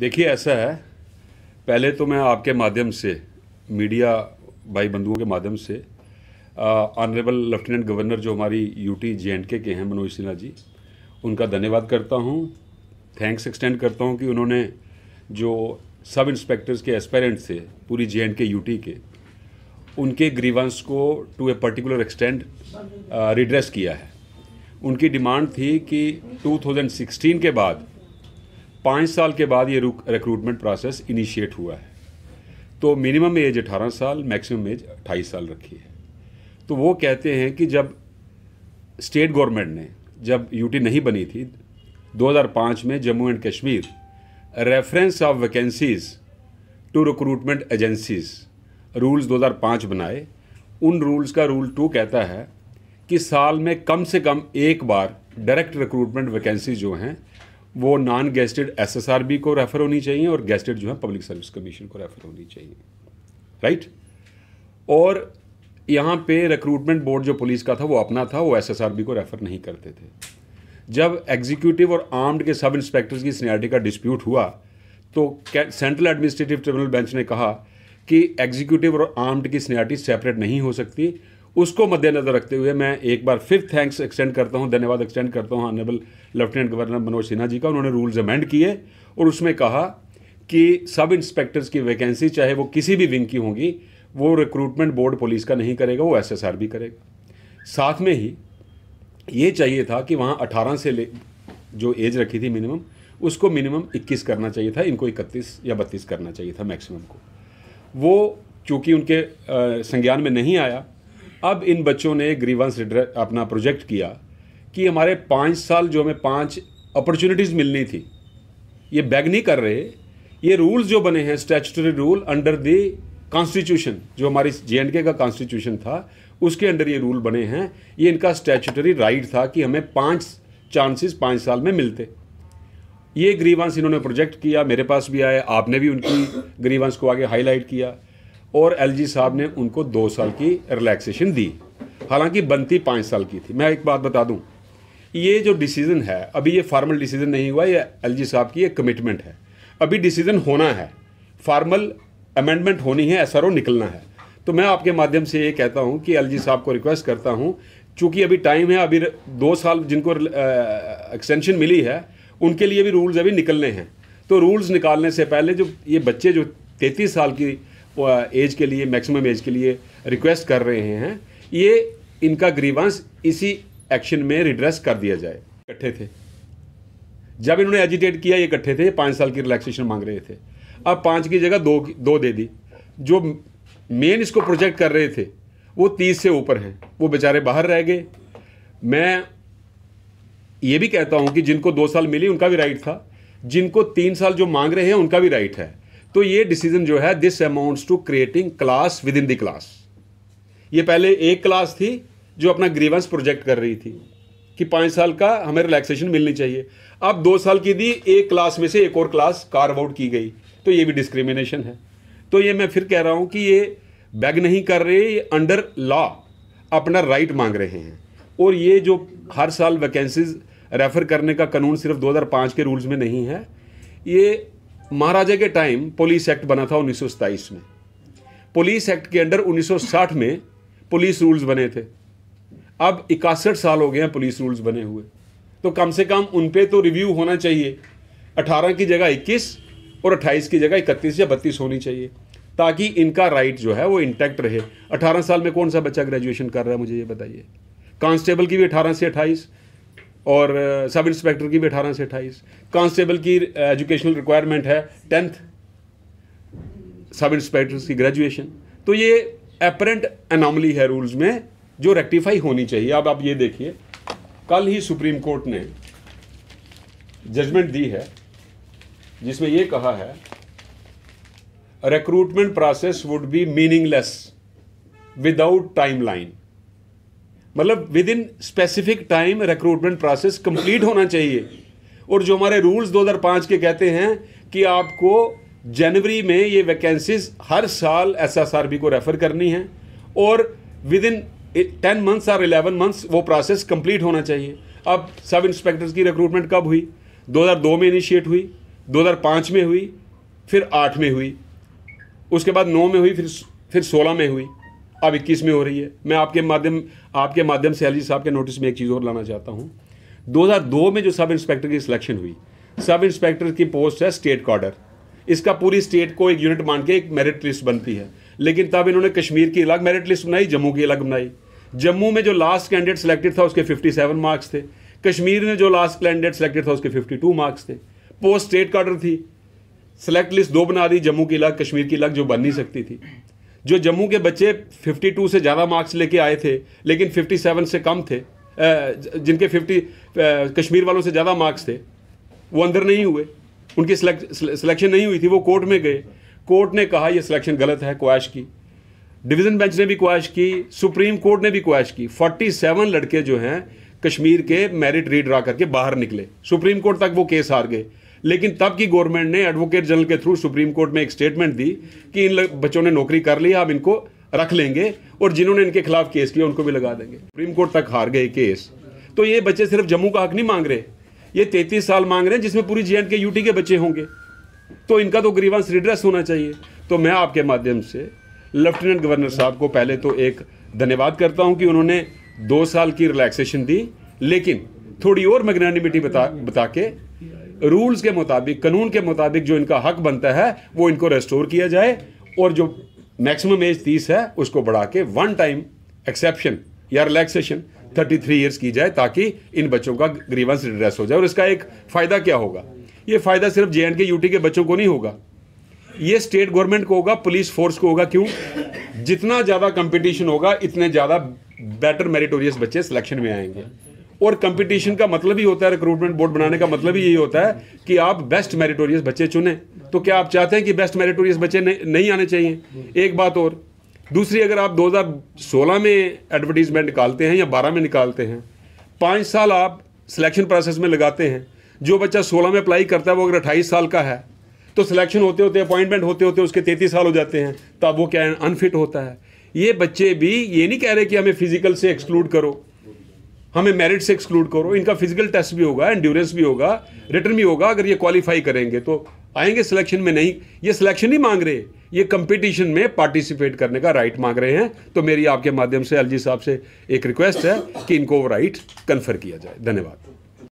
देखिए ऐसा है पहले तो मैं आपके माध्यम से मीडिया भाई बंधुओं के माध्यम से ऑनरेबल लेफ्टिनेंट गवर्नर जो हमारी यूटी जेएनके के हैं मनोज सिन्हा जी उनका धन्यवाद करता हूँ थैंक्स एक्सटेंड करता हूँ कि उन्होंने जो सब इंस्पेक्टर्स के एस्पेरेंट थे पूरी जे एंड के यूटी के उनके ग्रीवांस को to a particular extend redress किया है उनकी डिमांड थी कि 2016 के बाद पाँच साल के बाद ये रिक्रूटमेंट प्रोसेस इनिशिएट हुआ है तो मिनिमम एज अठारह साल मैक्सिमम एज अट्ठाईस साल रखी है तो वो कहते हैं कि जब स्टेट गवर्नमेंट ने जब यूटी नहीं बनी थी 2005 में Jammu and Kashmir reference of vacancies to recruitment agencies rules 2005 बनाए उन रूल्स का रूल टू कहता है कि साल में कम से कम एक बार डायरेक्ट रिक्रूटमेंट वैकेंसी जो हैं वो नॉन गेस्टेड एसएसआरबी को रेफ़र होनी चाहिए और गेस्टेड जो है पब्लिक सर्विस कमीशन को रेफ़र होनी चाहिए राइट और यहाँ पे रिक्रूटमेंट बोर्ड जो पुलिस का था वो अपना था वो एसएसआरबी को रेफ़र नहीं करते थे जब एग्जीक्यूटिव और आर्म्ड के सब इंस्पेक्टर्स की सीनियरिटी का डिस्प्यूट हुआ तो सेंट्रल एडमिनिस्ट्रेटिव ट्रिब्यूनल बेंच ने कहा कि एग्जीक्यूटिव और आर्म्ड की सीनियरिटी सेपरेट नहीं हो सकती उसको मद्देनजर रखते हुए मैं एक बार फिर थैंक्स एक्सटेंड करता हूँ धन्यवाद एक्सटेंड करता हूँ honourable lieutenant governor Manoj Sinha ji का उन्होंने रूल्स अमेंड किए और उसमें कहा कि सब इंस्पेक्टर्स की वैकेंसी चाहे वो किसी भी विंग की होंगी वो रिक्रूटमेंट बोर्ड पुलिस का नहीं करेगा वो आर भी करेगा साथ में ही ये चाहिए था कि वहाँ अठारह से ले जो एज रखी थी मिनिमम उसको मिनिमम 21 करना चाहिए था इनको 31 या 32 करना चाहिए था मैक्सिमम को वो चूँकि उनके संज्ञान में नहीं आया अब इन बच्चों ने ग्रीवंस अपना प्रोजेक्ट किया कि हमारे पाँच साल जो हमें पाँच अपॉर्चुनिटीज़ मिलनी थी ये बैग नहीं कर रहे ये रूल्स जो बने हैं statutory rule under the constitution जो हमारी जे एंड के का कॉन्स्टिट्यूशन था उसके अंडर ये रूल बने हैं ये इनका स्टैचुटरी राइट था कि हमें पाँच चांसेस पाँच साल में मिलते ये ग्रीवांश इन्होंने प्रोजेक्ट किया मेरे पास भी आए आपने भी उनकी ग्रीवांश को आगे हाईलाइट किया और एलजी साहब ने उनको दो साल की रिलैक्सेशन दी हालांकि बनती पाँच साल की थी मैं एक बात बता दूं ये जो डिसीज़न है अभी ये फार्मल डिसीज़न नहीं हुआ ये एलजी साहब की एक कमिटमेंट है अभी डिसीज़न होना है फार्मल अमेंडमेंट होनी है ओ निकलना है तो मैं आपके माध्यम से ये कहता हूँ कि जी साहब को रिक्वेस्ट करता हूँ चूँकि अभी टाइम है अभी दो साल जिनको एक्सटेंशन मिली है उनके लिए भी रूल्स अभी निकलने हैं तो रूल्स निकालने से पहले जो ये बच्चे जो तैंतीस साल की एज के लिए मैक्सिमम एज के लिए रिक्वेस्ट कर रहे हैं ये इनका ग्रीवांस इसी एक्शन में रिड्रेस कर दिया जाए इकट्ठे थे जब इन्होंने एजिटेट किया ये इकट्ठे थे पाँच साल की रिलैक्सेशन मांग रहे थे अब पाँच की जगह दो दो दे दी जो मेन इसको प्रोजेक्ट कर रहे थे वो तीस से ऊपर हैं वो बेचारे बाहर रह गए मैं ये भी कहता हूँ कि जिनको दो साल मिली उनका भी राइट था जिनको तीन साल जो मांग रहे हैं उनका भी राइट है तो ये डिसीजन जो है this amounts to creating class within the class ये पहले एक क्लास थी जो अपना ग्रीवंस प्रोजेक्ट कर रही थी कि पाँच साल का हमें रिलैक्सेशन मिलनी चाहिए अब दो साल की दी एक क्लास में से एक और क्लास कार्व आउट की गई तो ये भी डिस्क्रिमिनेशन है तो ये मैं फिर कह रहा हूँ कि ये बैग नहीं कर रहे ये अंडर लॉ अपना राइट मांग रहे हैं और ये जो हर साल वैकेंसीज रेफ़र करने का कानून सिर्फ 2005 के रूल्स में नहीं है ये महाराजा के टाइम पुलिस एक्ट बना था उन्नीस में पुलिस एक्ट के अंडर 1960 में पुलिस रूल्स बने थे अब इकसठ साल हो गए हैं पुलिस रूल्स बने हुए तो कम से कम उन पर तो रिव्यू होना चाहिए 18 की जगह 21 और 28 की जगह 31 या 32 होनी चाहिए ताकि इनका राइट जो है वो इंटैक्ट रहे 18 साल में कौन सा बच्चा ग्रेजुएशन कर रहा है मुझे ये बताइए कांस्टेबल की भी 18 से 28 और सब इंस्पेक्टर की भी अठारह से अट्ठाईस कांस्टेबल की एजुकेशनल रिक्वायरमेंट है टेंथ सब इंस्पेक्टर्स की ग्रेजुएशन तो ये अपरेंट एनॉमली है रूल्स में जो रेक्टिफाई होनी चाहिए अब आप ये देखिए कल ही सुप्रीम कोर्ट ने जजमेंट दी है जिसमें ये कहा है recruitment process would be meaningless without timeline मतलब within specific time recruitment process complete होना चाहिए और जो हमारे रूल्स 2005 के कहते हैं कि आपको जनवरी में ये वैकेंसीज हर साल एसएसआरबी को रेफ़र करनी है और विद इन टेन मंथ्स और एलेवन मंथ्स वो प्रोसेस कंप्लीट होना चाहिए अब सब इंस्पेक्टर्स की रिक्रूटमेंट कब हुई 2002 में इनिशिएट हुई 2005 में हुई फिर आठ में हुई उसके बाद नौ में हुई फिर फिर सोलह में हुई अब इक्कीस में हो रही है मैं आपके माध्यम आपके माध्यम से एल साहब के नोटिस में एक चीज़ और लाना चाहता हूँ 2002 में जो सब इंस्पेक्टर की सिलेक्शन हुई सब इंस्पेक्टर की पोस्ट है स्टेट कॉर्डर इसका पूरी स्टेट को एक यूनिट मान के एक मेरिट लिस्ट बनती है लेकिन तब इन्होंने कश्मीर की अलग मेरिट लिस्ट बनाई जम्मू की अलग बनाई जम्मू में जो लास्ट कैंडिडेट सिलेक्टेड था उसके 57 मार्क्स थे कश्मीर में जो लास्ट कैंडिडेट सिलेक्टेड था उसके 52 मार्क्स थे पोस्ट स्टेट कार्डर थी सिलेक्ट लिस्ट दो बना दी जम्मू की अलग कश्मीर की अलग जो बन नहीं सकती थी जो जम्मू के बच्चे 52 से ज़्यादा मार्क्स लेके आए थे लेकिन 57 से कम थे जिनके 50 कश्मीर वालों से ज़्यादा मार्क्स थे वो अंदर नहीं हुए उनकी सिलेक्शन नहीं हुई थी वो कोर्ट में गए कोर्ट ने कहा यह सिलेक्शन गलत है क्वाश की डिवीज़न बेंच ने भी क्वाश की सुप्रीम कोर्ट ने भी क्वाश की 47 लड़के जो हैं कश्मीर के मेरिट रीड्रा करके बाहर निकले सुप्रीम कोर्ट तक वो केस हार गए लेकिन तब की गवर्नमेंट ने एडवोकेट जनरल के थ्रू सुप्रीम कोर्ट में एक स्टेटमेंट दी कि इन बच्चों ने नौकरी कर ली आप इनको रख लेंगे और जिन्होंने इनके खिलाफ केस किया उनको भी लगा देंगे सुप्रीम कोर्ट तक हार गए केस तो ये बच्चे सिर्फ जम्मू का हक नहीं मांग रहे ये तैतीस साल मांग रहे हैं जिसमें पूरी जे के यूटी के बच्चे होंगे तो इनका तो गरीबांश रिड्रेस होना चाहिए तो मैं आपके माध्यम से लेफ्टिनेंट गवर्नर साहब को पहले तो एक धन्यवाद करता हूं कि उन्होंने दो साल की रिलैक्सेशन दी लेकिन थोड़ी और मैग्नानिमिटी बता बता के रूल्स के मुताबिक कानून के मुताबिक जो इनका हक बनता है वो इनको रेस्टोर किया जाए और जो मैक्सिमम एज तीस है उसको बढ़ा के वन टाइम एक्सेप्शन या रिलैक्सेशन थर्टी थ्री ईयर्स की जाए ताकि इन बच्चों का ग्रीवंस रिड्रेस हो जाए और इसका एक फ़ायदा क्या होगा ये फ़ायदा सिर्फ जे एंड के यूटी के बच्चों को नहीं होगा ये स्टेट गवर्नमेंट को होगा पुलिस फोर्स को होगा क्यों जितना ज़्यादा कंपटीशन होगा इतने ज़्यादा बेटर मेरिटोरियस बच्चे सिलेक्शन में आएंगे और कंपटीशन का मतलब ही होता है रिक्रूटमेंट बोर्ड बनाने का मतलब ही यही होता है कि आप बेस्ट मेरिटोरियस बच्चे चुने तो क्या आप चाहते हैं कि बेस्ट मेरिटोरियस बच्चे नहीं आने चाहिए एक बात और दूसरी अगर आप 2016 में एडवर्टीजमेंट निकालते हैं या बारह में निकालते हैं पाँच साल आप सिलेक्शन प्रोसेस में लगाते हैं जो बच्चा सोलह में अप्लाई करता है वो अगर अट्ठाईस साल का है तो सिलेक्शन होते होते अपॉइंटमेंट होते होते उसके तैतीस साल हो जाते हैं तब वो क्या अनफिट होता है ये बच्चे भी ये नहीं कह रहे कि हमें फिजिकल से एक्सक्लूड करो हमें मेरिट से एक्सक्लूड करो इनका फिजिकल टेस्ट भी होगा एंड्योरेंस भी होगा रिटर्न भी होगा अगर ये क्वालिफाई करेंगे तो आएंगे सिलेक्शन में नहीं ये सिलेक्शन ही मांग रहे ये कंपटीशन में पार्टिसिपेट करने का राइट मांग रहे हैं तो मेरी आपके माध्यम से एलजी साहब से एक रिक्वेस्ट है कि इनको राइट कन्फर किया जाए धन्यवाद